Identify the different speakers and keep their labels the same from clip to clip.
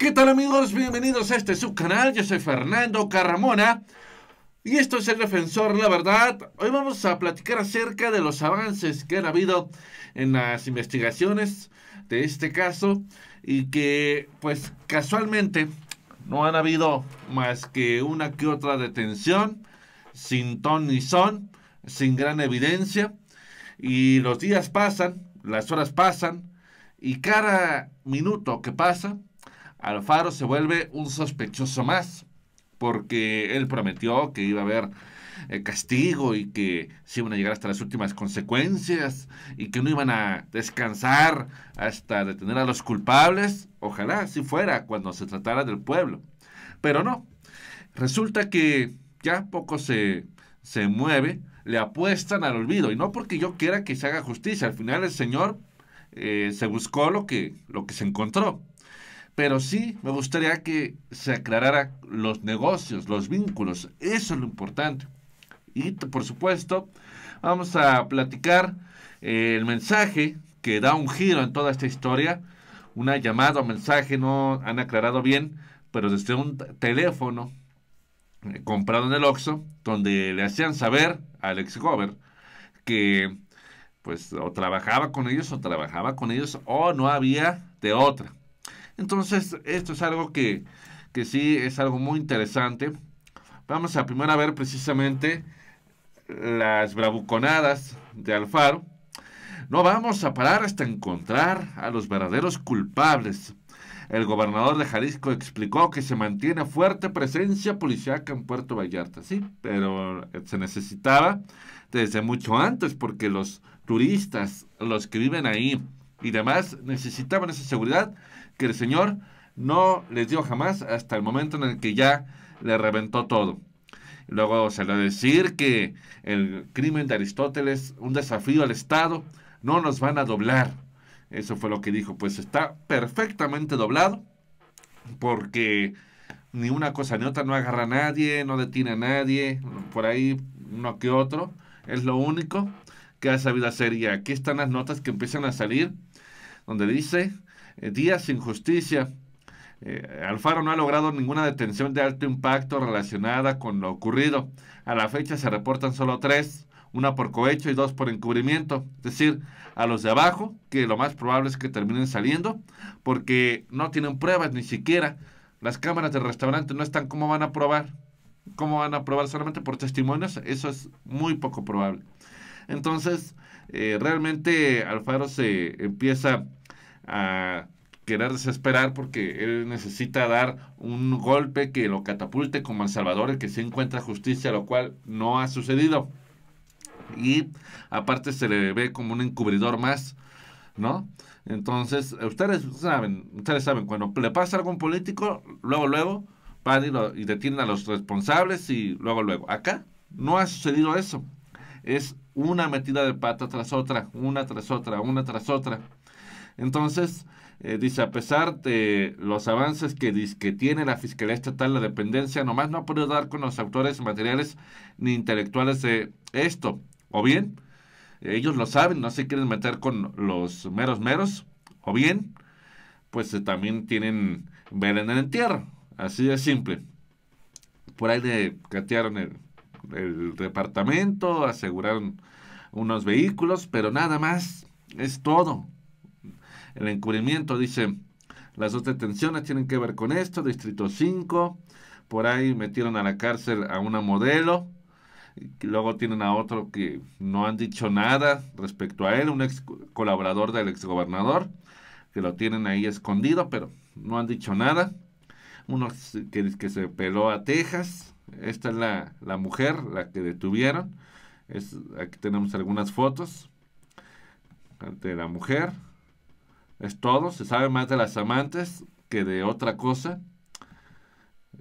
Speaker 1: ¿Qué tal amigos? Bienvenidos a este canal. Yo soy Fernando Carramona y esto es El Defensor, la verdad. Hoy vamos a platicar acerca de los avances que han habido en las investigaciones de este caso y que pues casualmente no han habido más que una que otra detención sin ton ni son, sin gran evidencia y los días pasan, las horas pasan y cada minuto que pasa Alfaro se vuelve un sospechoso más, porque él prometió que iba a haber eh, castigo y que se iban a llegar hasta las últimas consecuencias y que no iban a descansar hasta detener a los culpables. Ojalá si fuera cuando se tratara del pueblo. Pero no. Resulta que ya poco se, mueve, le apuestan al olvido. Y no porque yo quiera que se haga justicia. Al final el Señor eh, se buscó lo que, lo que se encontró. Pero sí me gustaría que se aclarara los negocios, los vínculos. Eso es lo importante. Y por supuesto, vamos a platicar eh, el mensaje que da un giro en toda esta historia. Una llamada o mensaje, no han aclarado bien, pero desde un teléfono eh, comprado en el Oxxo, donde le hacían saber a Alex gober que pues o trabajaba con ellos o trabajaba con ellos o no había de otra. Entonces, esto es algo que, sí es algo muy interesante. Vamos a primero a ver precisamente las bravuconadas de Alfaro. No vamos a parar hasta encontrar a los verdaderos culpables. El gobernador de Jalisco explicó que se mantiene fuerte presencia policiaca en Puerto Vallarta, sí, pero se necesitaba desde mucho antes porque los turistas, los que viven ahí y demás necesitaban esa seguridad que el Señor no les dio jamás hasta el momento en el que ya le reventó todo. Luego salió a decir que el crimen de Aristóteles, un desafío al Estado, no nos van a doblar. Eso fue lo que dijo, pues está perfectamente doblado porque ni una cosa ni otra no agarra a nadie, no detiene a nadie, por ahí uno que otro, es lo único que ha sabido hacer. Y aquí están las notas que empiezan a salir, donde dice días sin justicia. Eh, Alfaro no ha logrado ninguna detención de alto impacto relacionada con lo ocurrido. A la fecha se reportan solo tres, una por cohecho y dos por encubrimiento. Es decir, a los de abajo, que lo más probable es que terminen saliendo, porque no tienen pruebas ni siquiera. Las cámaras del restaurante no están, ¿cómo van a probar? ¿Cómo van a probar solamente por testimonios? Eso es muy poco probable. Entonces, eh, realmente Alfaro se empieza a querer desesperar porque él necesita dar un golpe que lo catapulte como El Salvador, el que se encuentra justicia, lo cual no ha sucedido. Y aparte se le ve como un encubridor más, ¿no? Entonces, ustedes saben, ustedes saben, cuando le pasa algo a un político, luego, luego, van y, lo, y detienen a los responsables y luego, luego. Acá no ha sucedido eso. Es una metida de pata tras otra, una tras otra, una tras otra. Entonces, eh, dice, a pesar de los avances que, que tiene la Fiscalía Estatal, la dependencia nomás no ha podido dar con los autores materiales ni intelectuales de esto. O bien, ellos lo saben, no se quieren meter con los meros meros. O bien, pues eh, también tienen ver en el entierro. Así de simple. Por ahí le catearon el departamento, aseguraron unos vehículos, pero nada más. Es todo. El encubrimiento dice, las dos detenciones tienen que ver con esto, Distrito 5, por ahí metieron a la cárcel a una modelo, y luego tienen a otro que no han dicho nada respecto a él, un ex colaborador del ex gobernador... que lo tienen ahí escondido, pero no han dicho nada. Uno que, que se peló a Texas, esta es la, mujer, la que detuvieron. aquí tenemos algunas fotos ...de la mujer. Es todo, se sabe más de las amantes que de otra cosa.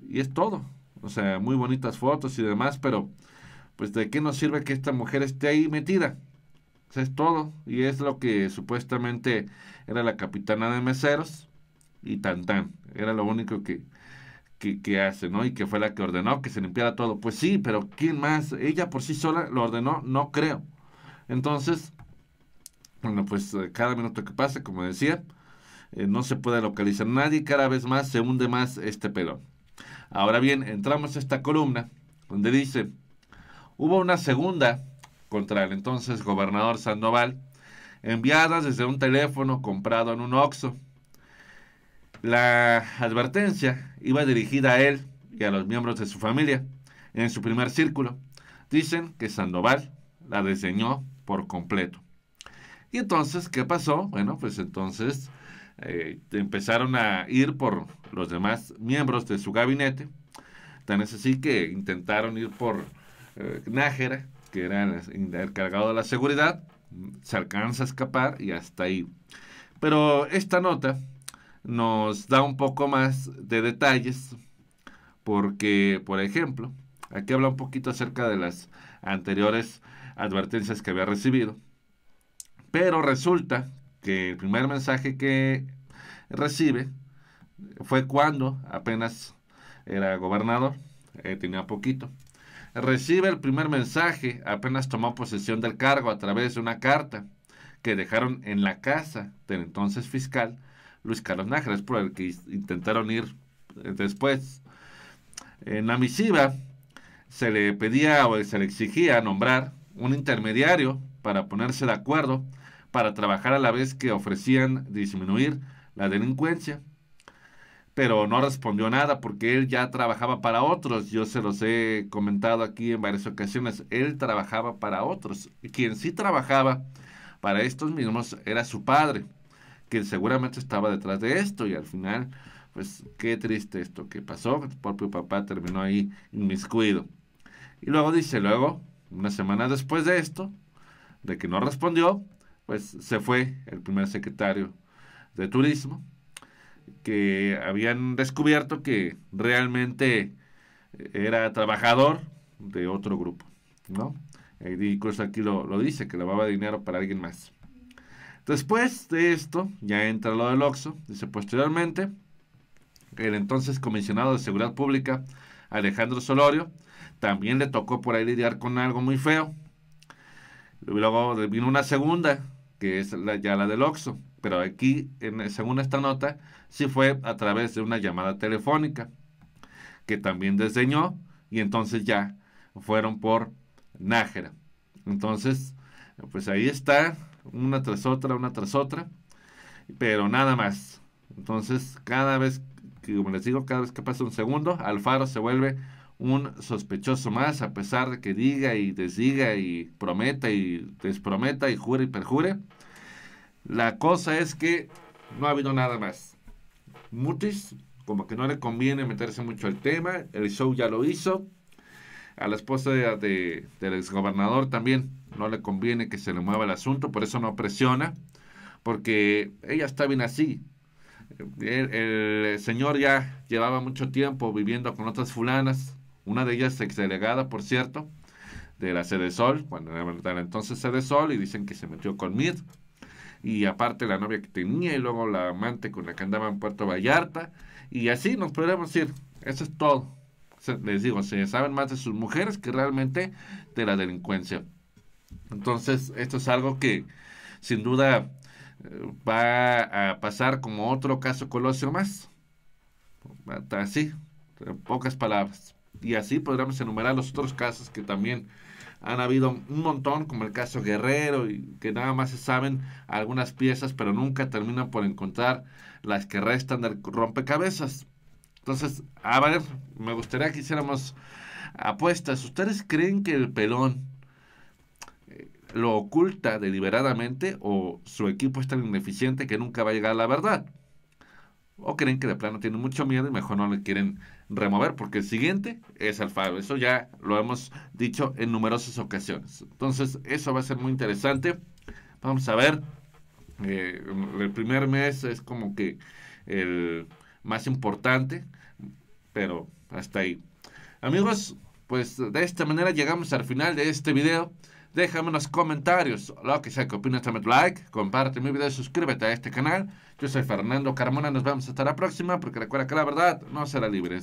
Speaker 1: Y es todo. O sea, muy bonitas fotos y demás, pero pues de qué nos sirve que esta mujer esté ahí metida. O sea, es todo. Y es lo que supuestamente era la capitana de meseros y tan tan. Era lo único que, que, que, hace, ¿no? Y que fue la que ordenó que se limpiara todo. Pues sí, pero ¿quién más? Ella por sí sola lo ordenó, no creo. Entonces, bueno, pues eh, cada minuto que pase, como decía, eh, no se puede localizar nadie, cada vez más se hunde más este pelón. Ahora bien, entramos a esta columna donde dice, hubo una segunda contra el entonces gobernador Sandoval, enviada desde un teléfono comprado en un OXO. La advertencia iba dirigida a él y a los miembros de su familia en su primer círculo. Dicen que Sandoval la diseñó por completo. Y entonces, ¿qué pasó? Bueno, pues entonces eh, empezaron a ir por los demás miembros de su gabinete. Tan es así que intentaron ir por eh, Nájera, que era el encargado de la seguridad. Se alcanza a escapar y hasta ahí. Pero esta nota nos da un poco más de detalles, porque, por ejemplo, aquí habla un poquito acerca de las anteriores advertencias que había recibido. Pero resulta que el primer mensaje que recibe fue cuando apenas era gobernador, eh, tenía poquito. Recibe el primer mensaje, apenas tomó posesión del cargo a través de una carta que dejaron en la casa del entonces fiscal Luis Carlos Nájera, por el que intentaron ir eh, después. En la misiva se le pedía o se le exigía nombrar un intermediario para ponerse de acuerdo para trabajar a la vez que ofrecían disminuir la delincuencia. Pero no respondió nada porque él ya trabajaba para otros. Yo se los he comentado aquí en varias ocasiones. Él trabajaba para otros. Y Quien sí trabajaba para estos mismos era su padre, quien seguramente estaba detrás de esto y al final, pues qué triste esto que pasó. El propio papá terminó ahí inmiscuido. Y luego dice, luego, una semana después de esto, de que no respondió, pues se fue el primer secretario de turismo, que habían descubierto que realmente era trabajador de otro grupo, ¿no? Eh, incluso aquí lo, lo, dice, que lavaba dinero para alguien más. Después de esto, ya entra lo del Oxxo, dice posteriormente, el entonces comisionado de Seguridad Pública, Alejandro Solorio, también le tocó por ahí lidiar con algo muy feo. Luego vino una segunda, que es la, ya la del OXO. Pero aquí, en, según esta nota, sí fue a través de una llamada telefónica, que también desdeñó, y entonces ya fueron por Nájera. Entonces, pues ahí está, una tras otra, una tras otra, pero nada más. Entonces, cada vez, como les digo, cada vez que pasa un segundo, Alfaro se vuelve un sospechoso más, a pesar de que diga y desdiga y prometa y desprometa y jure y perjure. La cosa es que no ha habido nada más. Mutis, como que no le conviene meterse mucho al tema, el show ya lo hizo. A la esposa de, del exgobernador también no le conviene que se le mueva el asunto, por eso no presiona, porque ella está bien así, el, señor ya llevaba mucho tiempo viviendo con otras fulanas, una de ellas exdelegada, por cierto, de la Sede Sol, cuando era verdad, entonces Sede Sol, y dicen que se metió con Mir, y aparte la novia que tenía, y luego la amante con la que andaba en Puerto Vallarta, y así nos podemos decir, eso es todo. Les digo, se saben más de sus mujeres que realmente de la delincuencia. Entonces, esto es algo que sin duda eh, va a pasar como otro caso Colosio más. Así, en pocas palabras y así podríamos enumerar los otros casos que también han habido un montón, como el caso Guerrero, y que nada más se saben algunas piezas, pero nunca terminan por encontrar las que restan del rompecabezas. Entonces, a ver, me gustaría que hiciéramos apuestas. ¿Ustedes creen que el pelón eh, lo oculta deliberadamente o su equipo es tan ineficiente que nunca va a llegar a la verdad? o creen que de plano tiene mucho miedo y mejor no le quieren remover, porque el siguiente es alfabeto. Eso ya lo hemos dicho en numerosas ocasiones. Entonces, eso va a ser muy interesante. Vamos a ver. Eh, el primer mes es como que el más importante, pero hasta ahí. Amigos, pues de esta manera llegamos al final de este video. Déjame unos comentarios, lo que sea que opinas, dame tu like, comparte mi video, suscríbete a este canal. Yo soy Fernando Carmona, nos vemos hasta la próxima, porque recuerda que la verdad no será libre.